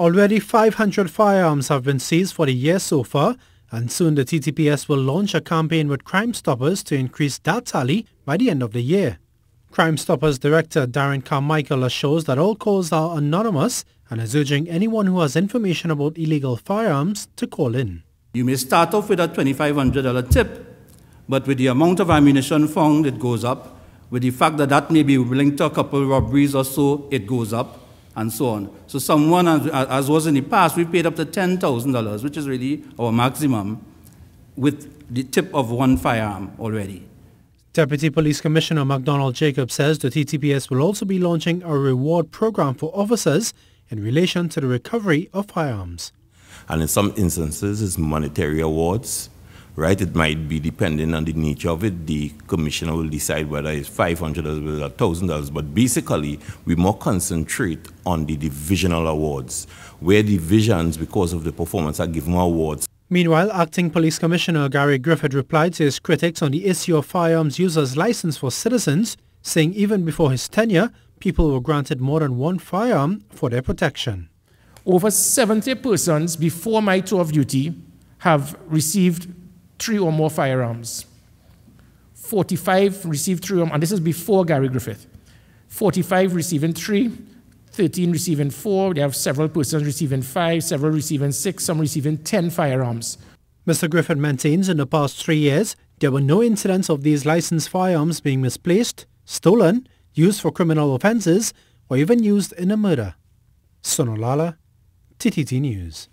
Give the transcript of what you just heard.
Already 500 firearms have been seized for the year so far, and soon the TTPS will launch a campaign with Crime Stoppers to increase that tally by the end of the year. Crime Stoppers director Darren Carmichael assures that all calls are anonymous and is urging anyone who has information about illegal firearms to call in. You may start off with a $2,500 tip, but with the amount of ammunition found, it goes up. With the fact that that may be linked to a couple robberies or so, it goes up and so on. So someone, as was in the past, we paid up to $10,000, which is really our maximum, with the tip of one firearm already. Deputy Police Commissioner MacDonald Jacob says the TTPS will also be launching a reward program for officers in relation to the recovery of firearms. And in some instances, it's monetary awards, right? It might be depending on the nature of it. The commissioner will decide whether it's $500 or $1,000. But basically, we more concentrate on the divisional awards, where divisions, because of the performance, are given awards. Meanwhile, Acting Police Commissioner Gary Griffith replied to his critics on the issue of firearms users' license for citizens, saying even before his tenure, people were granted more than one firearm for their protection. Over 70 persons before my tour of duty have received three or more firearms. 45 received three, and this is before Gary Griffith. 45 receiving three, 13 receiving four, they have several persons receiving five, several receiving six, some receiving 10 firearms. Mr. Griffin maintains in the past three years, there were no incidents of these licensed firearms being misplaced, stolen, used for criminal offences, or even used in a murder. Sonolala, TTT News.